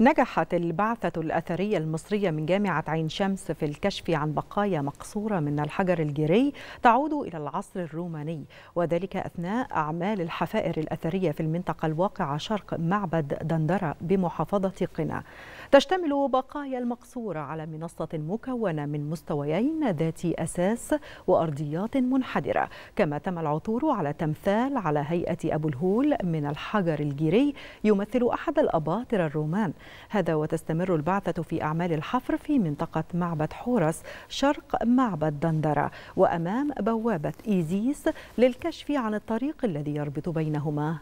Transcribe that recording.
نجحت البعثة الأثرية المصرية من جامعة عين شمس في الكشف عن بقايا مقصورة من الحجر الجيري تعود إلى العصر الروماني وذلك أثناء أعمال الحفائر الأثرية في المنطقة الواقعة شرق معبد دندرة بمحافظة قنا تشتمل بقايا المقصورة على منصة مكونة من مستويين ذات أساس وأرضيات منحدرة كما تم العثور على تمثال على هيئة أبو الهول من الحجر الجيري يمثل أحد الأباطرة الرومان هذا وتستمر البعثة في أعمال الحفر في منطقة معبد حورس شرق معبد دندرة وأمام بوابة إيزيس للكشف عن الطريق الذي يربط بينهما